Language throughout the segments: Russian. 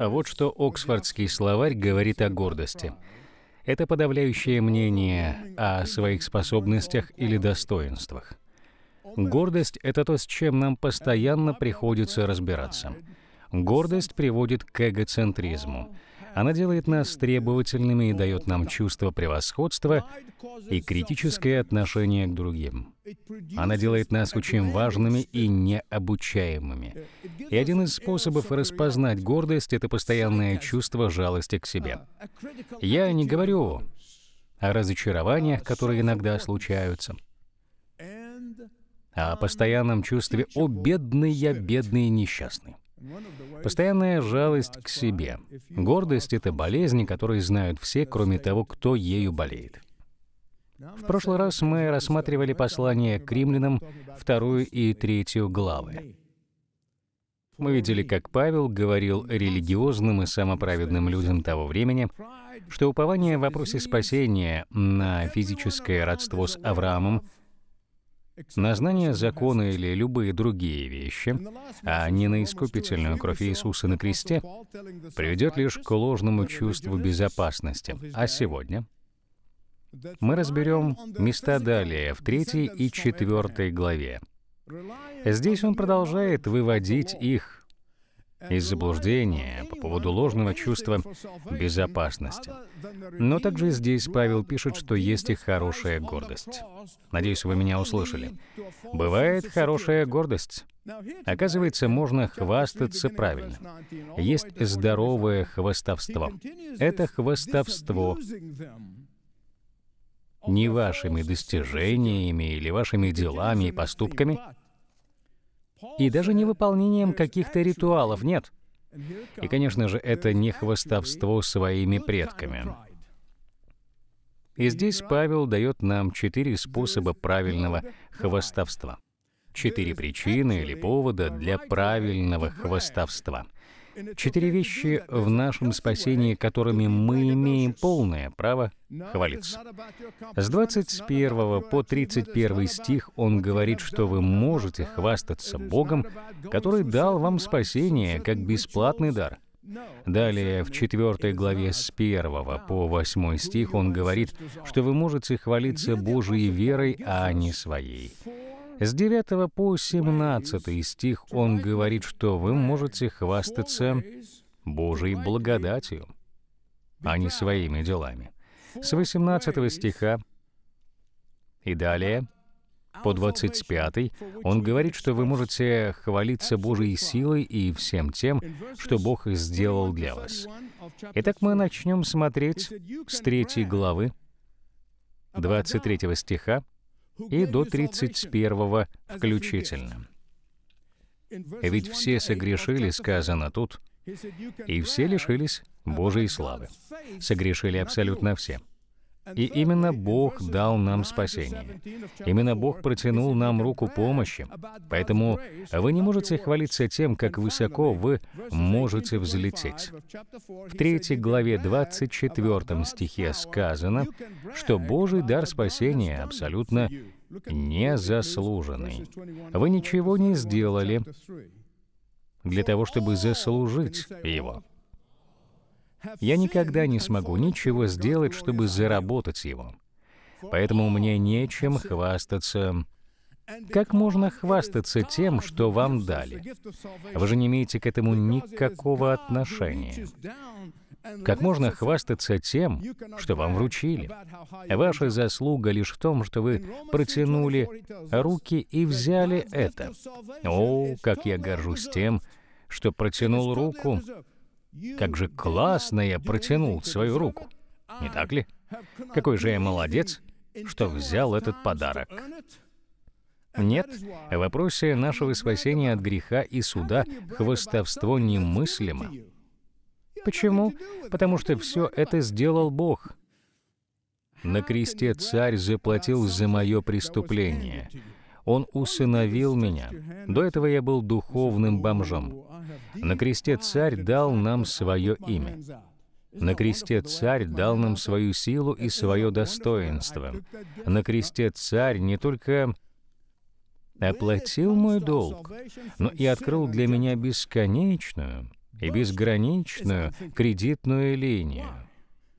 А вот что Оксфордский словарь говорит о гордости. Это подавляющее мнение о своих способностях или достоинствах. Гордость — это то, с чем нам постоянно приходится разбираться. Гордость приводит к эгоцентризму. Она делает нас требовательными и дает нам чувство превосходства и критическое отношение к другим. Она делает нас очень важными и необучаемыми. И один из способов распознать гордость — это постоянное чувство жалости к себе. Я не говорю о разочарованиях, которые иногда случаются, а о постоянном чувстве «О, бедный я, бедный и несчастный». Постоянная жалость к себе. Гордость — это болезнь, которую знают все, кроме того, кто ею болеет. В прошлый раз мы рассматривали послание к римлянам, вторую и третью главы. Мы видели, как Павел говорил религиозным и самоправедным людям того времени, что упование в вопросе спасения на физическое родство с Авраамом на знание закона или любые другие вещи, а не на искупительную кровь Иисуса на кресте, приведет лишь к ложному чувству безопасности. А сегодня мы разберем места далее в третьей и четвертой главе. Здесь он продолжает выводить их из заблуждения по поводу ложного чувства безопасности. Но также здесь Павел пишет, что есть и хорошая гордость. Надеюсь, вы меня услышали. Бывает хорошая гордость. Оказывается, можно хвастаться правильно. Есть здоровое хвастовство. Это хвастовство не вашими достижениями или вашими делами и поступками, и даже не выполнением каких-то ритуалов, нет. И, конечно же, это не хвастовство своими предками. И здесь Павел дает нам четыре способа правильного хвастовства. Четыре причины или повода для правильного хвастовства — Четыре вещи в нашем спасении, которыми мы имеем полное право хвалиться. С 21 по 31 стих он говорит, что вы можете хвастаться Богом, который дал вам спасение как бесплатный дар. Далее, в 4 главе с 1 по 8 стих он говорит, что вы можете хвалиться Божьей верой, а не своей. С 9 по 17 стих он говорит, что вы можете хвастаться Божьей благодатью, а не своими делами. С 18 стиха и далее по 25 он говорит, что вы можете хвалиться Божьей силой и всем тем, что Бог сделал для вас. Итак, мы начнем смотреть с 3 главы, 23 стиха и до 31 включительно. Ведь все согрешили, сказано тут, и все лишились Божьей славы. Согрешили абсолютно все. И именно Бог дал нам спасение. Именно Бог протянул нам руку помощи. Поэтому вы не можете хвалиться тем, как высоко вы можете взлететь. В 3 главе 24 стихе сказано, что Божий дар спасения абсолютно незаслуженный. Вы ничего не сделали для того, чтобы заслужить его я никогда не смогу ничего сделать, чтобы заработать его. Поэтому мне нечем хвастаться. Как можно хвастаться тем, что вам дали? Вы же не имеете к этому никакого отношения. Как можно хвастаться тем, что вам вручили? Ваша заслуга лишь в том, что вы протянули руки и взяли это. О, как я горжусь тем, что протянул руку как же классно я протянул свою руку. Не так ли? Какой же я молодец, что взял этот подарок. Нет, в вопросе нашего спасения от греха и суда хвостовство немыслимо. Почему? Потому что все это сделал Бог. На кресте царь заплатил за мое преступление — он усыновил меня. До этого я был духовным бомжом. На кресте царь дал нам свое имя. На кресте царь дал нам свою силу и свое достоинство. На кресте царь не только оплатил мой долг, но и открыл для меня бесконечную и безграничную кредитную линию.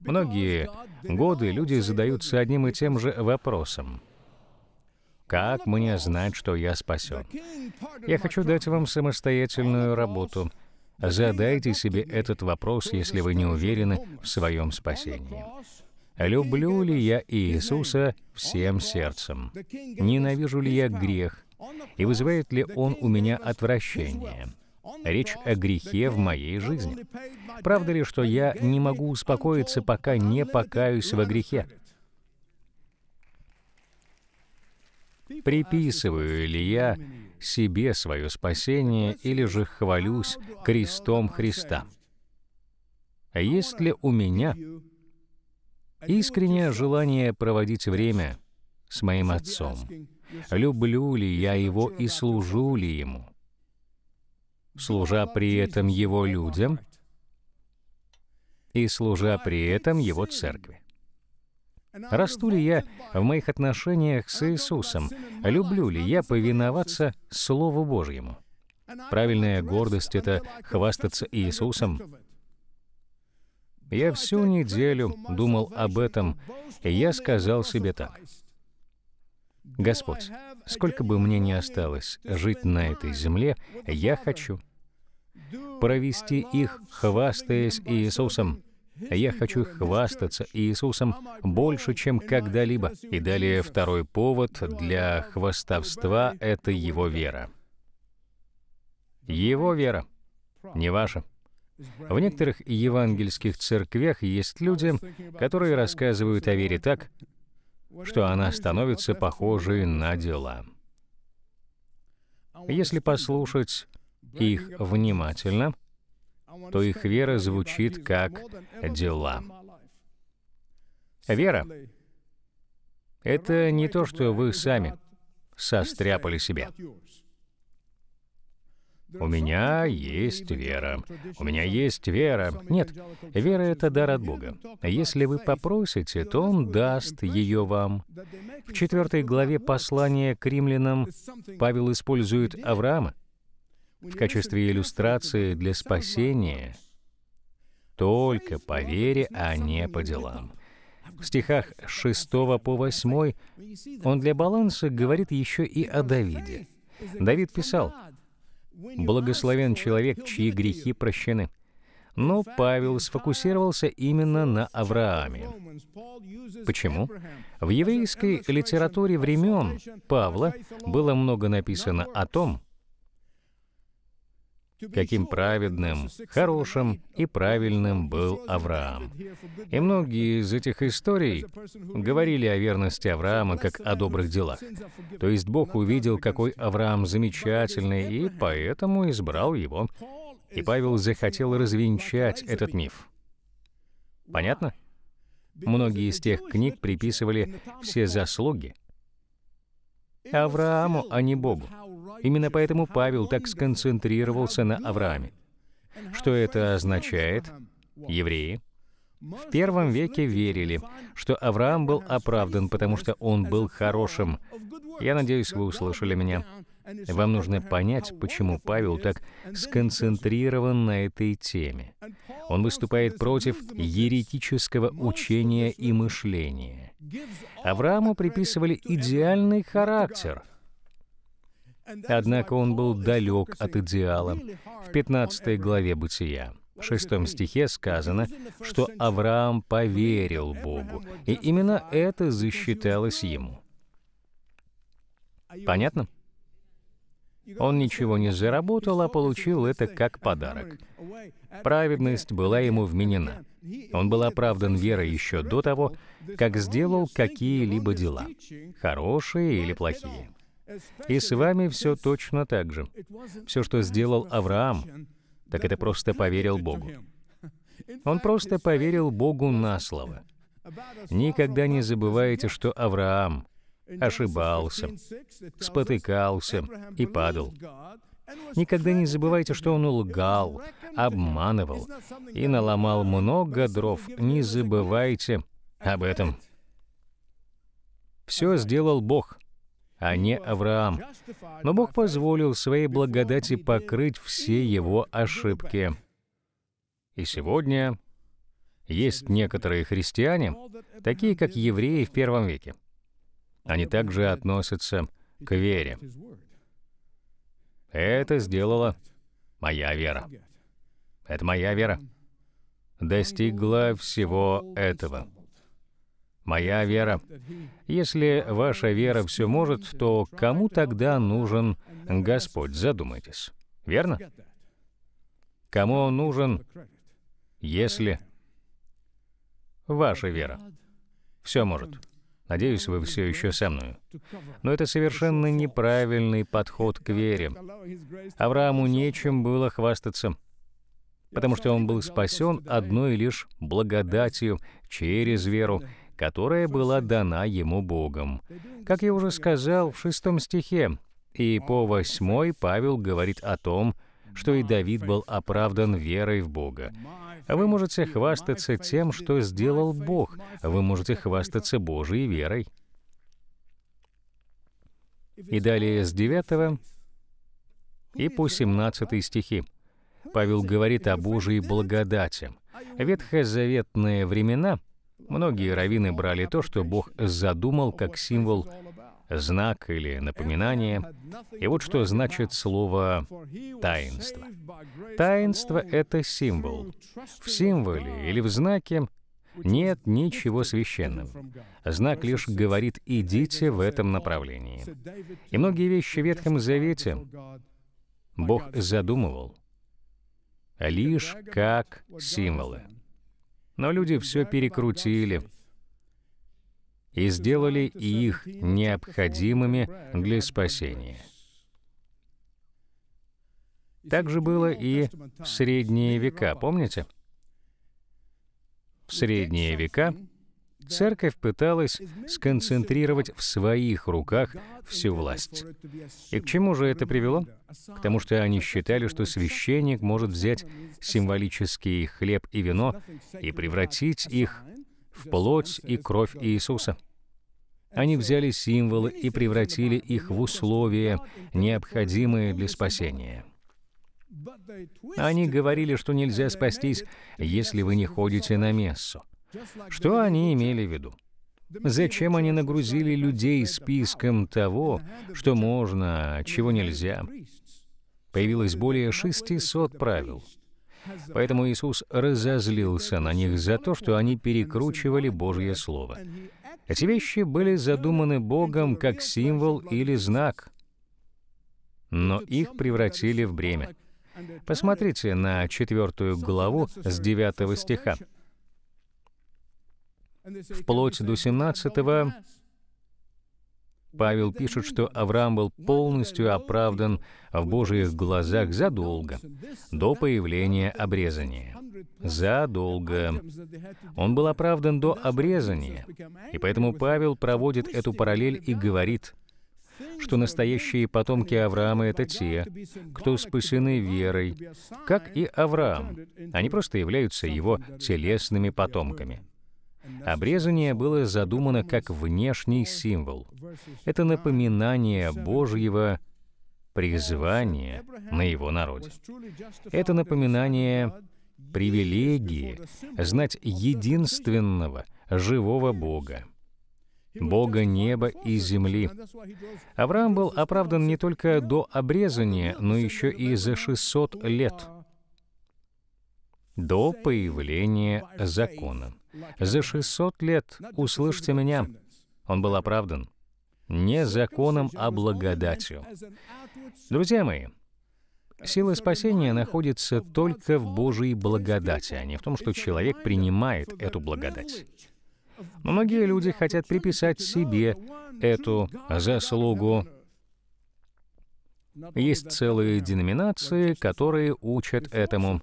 Многие годы люди задаются одним и тем же вопросом. Как мне знать, что я спасен? Я хочу дать вам самостоятельную работу. Задайте себе этот вопрос, если вы не уверены в своем спасении. Люблю ли я Иисуса всем сердцем? Ненавижу ли я грех? И вызывает ли он у меня отвращение? Речь о грехе в моей жизни. Правда ли, что я не могу успокоиться, пока не покаюсь во грехе? Приписываю ли я себе свое спасение или же хвалюсь крестом Христа? А есть ли у меня искреннее желание проводить время с моим отцом? Люблю ли я его и служу ли ему? Служа при этом его людям и служа при этом его церкви. Расту ли я в моих отношениях с Иисусом? Люблю ли я повиноваться Слову Божьему? Правильная гордость — это хвастаться Иисусом. Я всю неделю думал об этом, и я сказал себе так. «Господь, сколько бы мне ни осталось жить на этой земле, я хочу провести их, хвастаясь Иисусом. Я хочу хвастаться Иисусом больше, чем когда-либо. И далее второй повод для хвастовства — это его вера. Его вера, не ваша. В некоторых евангельских церквях есть люди, которые рассказывают о вере так, что она становится похожей на дела. Если послушать их внимательно — то их вера звучит как дела. Вера — это не то, что вы сами состряпали себе. У меня есть вера. У меня есть вера. Нет, вера — это дар от Бога. Если вы попросите, то Он даст ее вам. В четвертой главе послания к римлянам Павел использует Авраама в качестве иллюстрации для спасения только по вере, а не по делам. А в стихах 6 по 8 он для баланса говорит еще и о Давиде. Давид писал, «Благословен человек, чьи грехи прощены». Но Павел сфокусировался именно на Аврааме. Почему? В еврейской литературе времен Павла было много написано о том, каким праведным, хорошим и правильным был Авраам. И многие из этих историй говорили о верности Авраама как о добрых делах. То есть Бог увидел, какой Авраам замечательный, и поэтому избрал его. И Павел захотел развенчать этот миф. Понятно? Многие из тех книг приписывали все заслуги Аврааму, а не Богу. Именно поэтому Павел так сконцентрировался на Аврааме. Что это означает? Евреи в первом веке верили, что Авраам был оправдан, потому что он был хорошим. Я надеюсь, вы услышали меня. Вам нужно понять, почему Павел так сконцентрирован на этой теме. Он выступает против еретического учения и мышления. Аврааму приписывали идеальный характер — Однако он был далек от идеала. В 15 главе «Бытия» в шестом стихе сказано, что Авраам поверил Богу, и именно это засчиталось ему. Понятно? Он ничего не заработал, а получил это как подарок. Праведность была ему вменена. Он был оправдан верой еще до того, как сделал какие-либо дела, хорошие или плохие. И с вами все точно так же. Все, что сделал Авраам, так это просто поверил Богу. Он просто поверил Богу на слово. Никогда не забывайте, что Авраам ошибался, спотыкался и падал. Никогда не забывайте, что он лгал, обманывал и наломал много дров. Не забывайте об этом. Все сделал Бог а не Авраам. Но Бог позволил своей благодати покрыть все его ошибки. И сегодня есть некоторые христиане, такие как евреи в первом веке. Они также относятся к вере. Это сделала моя вера. Это моя вера достигла всего этого моя вера. Если ваша вера все может, то кому тогда нужен Господь? Задумайтесь. Верно? Кому он нужен, если ваша вера все может? Надеюсь, вы все еще со мною. Но это совершенно неправильный подход к вере. Аврааму нечем было хвастаться, потому что он был спасен одной лишь благодатью через веру, которая была дана ему Богом. Как я уже сказал в шестом стихе, и по восьмой Павел говорит о том, что и Давид был оправдан верой в Бога. Вы можете хвастаться тем, что сделал Бог. Вы можете хвастаться Божьей верой. И далее с 9 и по 17 стихи. Павел говорит о Божьей благодати. Ветхозаветные времена — Многие раввины брали то, что Бог задумал как символ, знак или напоминание. И вот что значит слово «таинство». Таинство — это символ. В символе или в знаке нет ничего священного. Знак лишь говорит «идите в этом направлении». И многие вещи в Ветхом Завете Бог задумывал лишь как символы. Но люди все перекрутили и сделали их необходимыми для спасения. Так же было и в средние века, помните? В средние века Церковь пыталась сконцентрировать в своих руках всю власть. И к чему же это привело? К тому, что они считали, что священник может взять символический хлеб и вино и превратить их в плоть и кровь Иисуса. Они взяли символы и превратили их в условия, необходимые для спасения. Они говорили, что нельзя спастись, если вы не ходите на мессу. Что они имели в виду? Зачем они нагрузили людей списком того, что можно, а чего нельзя? Появилось более 600 правил. Поэтому Иисус разозлился на них за то, что они перекручивали Божье Слово. Эти вещи были задуманы Богом как символ или знак, но их превратили в бремя. Посмотрите на четвертую главу с 9 стиха вплоть до 17 Павел пишет, что Авраам был полностью оправдан в Божьих глазах задолго до появления обрезания. Задолго. Он был оправдан до обрезания. И поэтому Павел проводит эту параллель и говорит, что настоящие потомки Авраама — это те, кто спасены верой, как и Авраам. Они просто являются его телесными потомками. Обрезание было задумано как внешний символ. Это напоминание Божьего призвания на его народе. Это напоминание привилегии знать единственного живого Бога, Бога неба и земли. Авраам был оправдан не только до обрезания, но еще и за 600 лет до появления закона. За 600 лет, услышьте меня, он был оправдан не законом, а благодатью. Друзья мои, Сила спасения находится только в Божьей благодати, а не в том, что человек принимает эту благодать. многие люди хотят приписать себе эту заслугу. Есть целые деноминации, которые учат этому.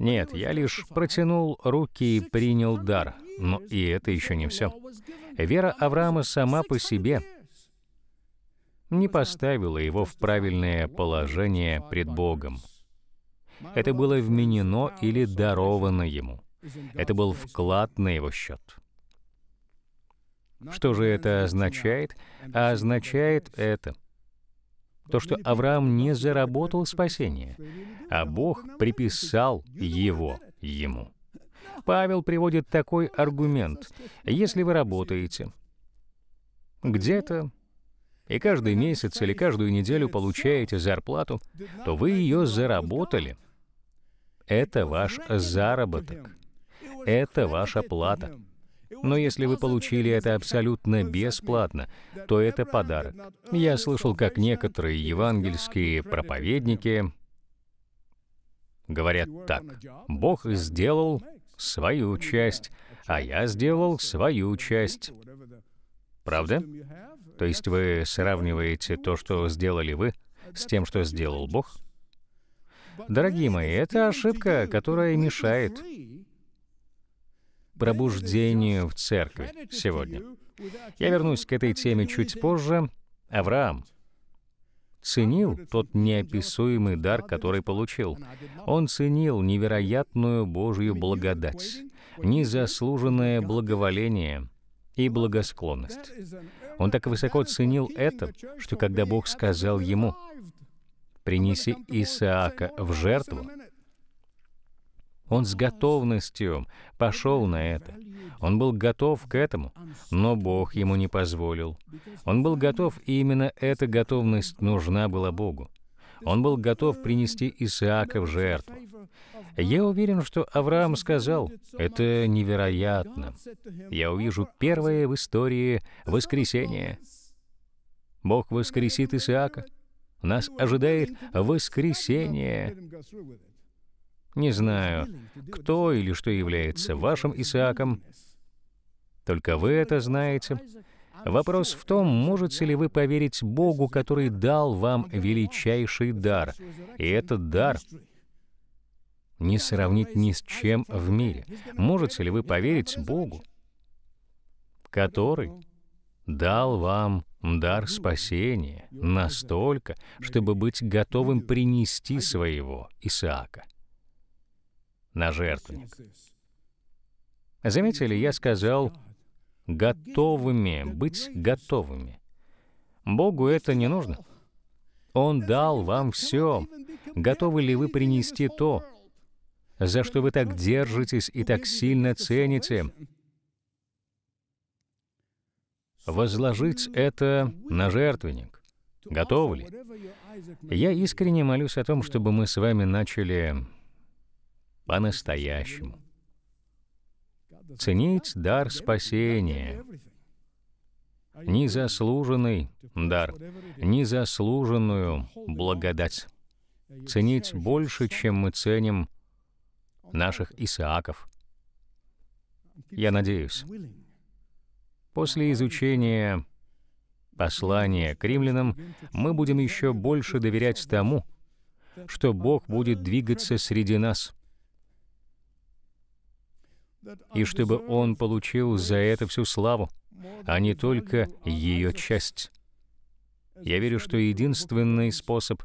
Нет, я лишь протянул руки и принял дар. Но и это еще не все. Вера Авраама сама по себе не поставила его в правильное положение пред Богом. Это было вменено или даровано ему. Это был вклад на его счет. Что же это означает? А означает это — то, что Авраам не заработал спасение, а Бог приписал его ему. Павел приводит такой аргумент. Если вы работаете где-то, и каждый месяц или каждую неделю получаете зарплату, то вы ее заработали. Это ваш заработок. Это ваша плата. Но если вы получили это абсолютно бесплатно, то это подарок. Я слышал, как некоторые евангельские проповедники говорят так. Бог сделал свою часть, а я сделал свою часть. Правда? То есть вы сравниваете то, что сделали вы, с тем, что сделал Бог? Дорогие мои, это ошибка, которая мешает пробуждению в церкви сегодня. Я вернусь к этой теме чуть позже. Авраам ценил тот неописуемый дар, который получил. Он ценил невероятную Божью благодать, незаслуженное благоволение и благосклонность. Он так высоко ценил это, что когда Бог сказал ему, «Принеси Исаака в жертву», он с готовностью пошел на это. Он был готов к этому, но Бог ему не позволил. Он был готов, и именно эта готовность нужна была Богу. Он был готов принести Исаака в жертву. Я уверен, что Авраам сказал, «Это невероятно. Я увижу первое в истории воскресение. Бог воскресит Исаака. Нас ожидает воскресение». Не знаю, кто или что является вашим Исааком. Только вы это знаете. Вопрос в том, можете ли вы поверить Богу, который дал вам величайший дар. И этот дар не сравнить ни с чем в мире. Можете ли вы поверить Богу, который дал вам дар спасения настолько, чтобы быть готовым принести своего Исаака? на жертвенник. Заметили, я сказал «готовыми», «быть готовыми». Богу это не нужно. Он дал вам все. Готовы ли вы принести то, за что вы так держитесь и так сильно цените? Возложить это на жертвенник. Готовы ли? Я искренне молюсь о том, чтобы мы с вами начали по-настоящему. Ценить дар спасения, незаслуженный дар, незаслуженную благодать. Ценить больше, чем мы ценим наших Исааков. Я надеюсь, после изучения послания к римлянам мы будем еще больше доверять тому, что Бог будет двигаться среди нас — и чтобы он получил за это всю славу, а не только ее часть. Я верю, что единственный способ,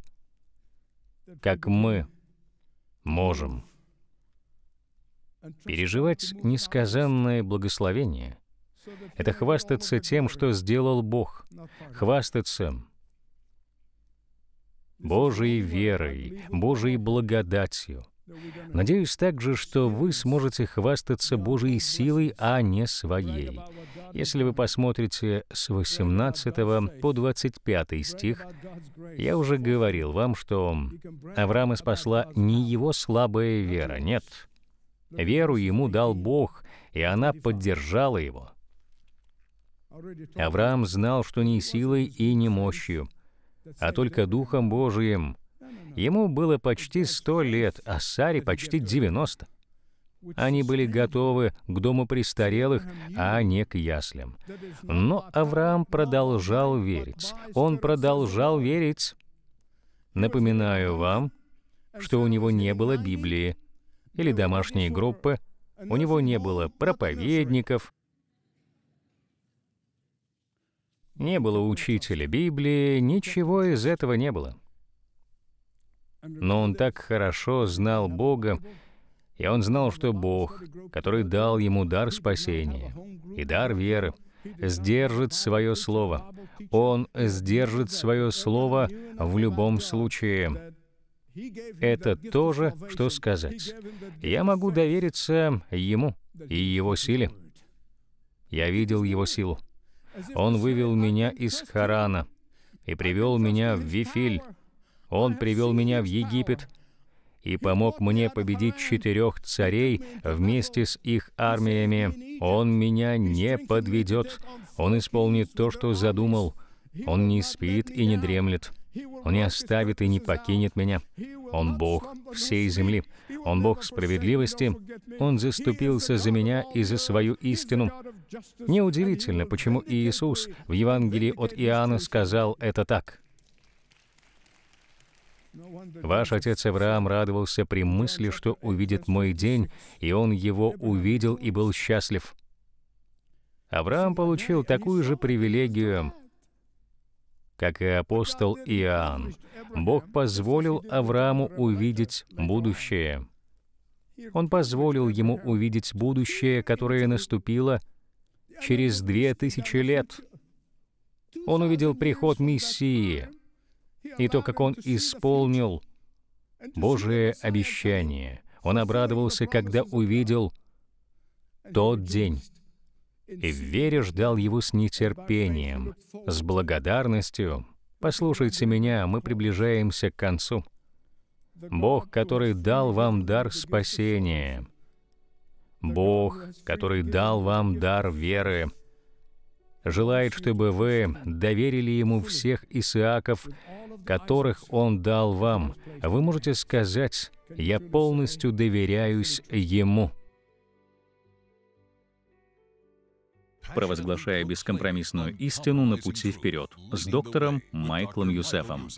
как мы можем переживать несказанное благословение, это хвастаться тем, что сделал Бог, хвастаться Божьей верой, Божьей благодатью, Надеюсь также, что вы сможете хвастаться Божьей силой, а не своей. Если вы посмотрите с 18 по 25 стих, я уже говорил вам, что Авраама спасла не его слабая вера, нет. Веру ему дал Бог, и она поддержала его. Авраам знал, что не силой и не мощью, а только Духом Божиим — Ему было почти сто лет, а Саре почти 90. Они были готовы к дому престарелых, а не к яслям. Но Авраам продолжал верить. Он продолжал верить. Напоминаю вам, что у него не было Библии или домашней группы, у него не было проповедников, не было учителя Библии, ничего из этого не было. Но он так хорошо знал Бога, и он знал, что Бог, который дал ему дар спасения и дар веры, сдержит свое слово. Он сдержит свое слово в любом случае. Это то же, что сказать. Я могу довериться Ему и Его силе. Я видел Его силу. Он вывел меня из Харана и привел меня в Вифиль, он привел меня в Египет и помог мне победить четырех царей вместе с их армиями. Он меня не подведет. Он исполнит то, что задумал. Он не спит и не дремлет. Он не оставит и не покинет меня. Он Бог всей земли. Он Бог справедливости. Он заступился за меня и за свою истину. Неудивительно, почему Иисус в Евангелии от Иоанна сказал это так. Ваш отец Авраам радовался при мысли, что увидит мой день, и он его увидел и был счастлив. Авраам получил такую же привилегию, как и апостол Иоанн. Бог позволил Аврааму увидеть будущее. Он позволил ему увидеть будущее, которое наступило через две тысячи лет. Он увидел приход Мессии — и то, как он исполнил Божие обещание. Он обрадовался, когда увидел тот день, и в вере ждал его с нетерпением, с благодарностью. «Послушайте меня, мы приближаемся к концу. Бог, который дал вам дар спасения, Бог, который дал вам дар веры, желает, чтобы вы доверили Ему всех Исааков которых Он дал вам, вы можете сказать, «Я полностью доверяюсь Ему». провозглашая бескомпромиссную истину на пути вперед, с доктором Майклом Юсефом.